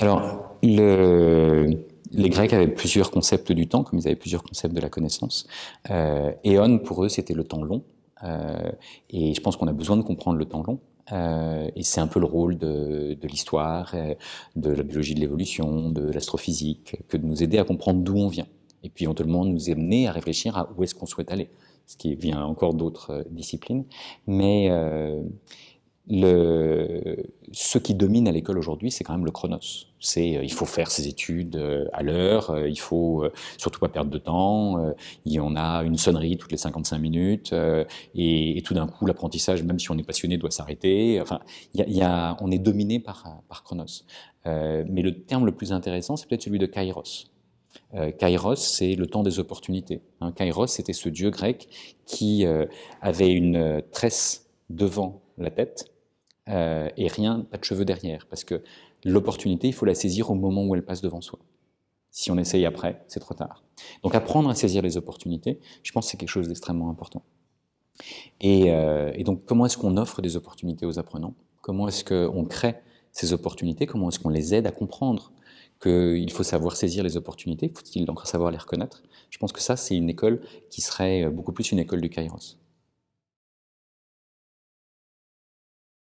Alors, le, les Grecs avaient plusieurs concepts du temps, comme ils avaient plusieurs concepts de la connaissance. Euh, éon, pour eux, c'était le temps long. Euh, et je pense qu'on a besoin de comprendre le temps long. Euh, et c'est un peu le rôle de, l'histoire, euh, de la biologie de l'évolution, de l'astrophysique, que de nous aider à comprendre d'où on vient. Et puis éventuellement nous amener à réfléchir à où est-ce qu'on souhaite aller, ce qui vient encore d'autres disciplines. Mais le, ce qui domine à l'école aujourd'hui, c'est quand même le chronos. C'est euh, il faut faire ses études euh, à l'heure, euh, il faut surtout pas perdre de temps. il y en a une sonnerie toutes les 55 minutes et, tout d'un coup l'apprentissage, même si on est passionné, doit s'arrêter. Enfin, on est dominé par, chronos. mais le terme le plus intéressant, c'est peut-être celui de kairos. Kairos, c'est le temps des opportunités. Hein, kairos, c'était ce dieu grec qui avait une tresse devant la tête euh, et rien, pas de cheveux derrière. Parce que l'opportunité, il faut la saisir au moment où elle passe devant soi. Si on essaye après, c'est trop tard. Donc apprendre à saisir les opportunités, je pense que c'est quelque chose d'extrêmement important. Et, euh, et donc comment est-ce qu'on offre des opportunités aux apprenants Comment est-ce qu'on crée ces opportunités Comment est-ce qu'on les aide à comprendre qu'il faut savoir saisir les opportunités, faut-il encore savoir les reconnaître Je pense que ça, c'est une école qui serait beaucoup plus une école du Kairos.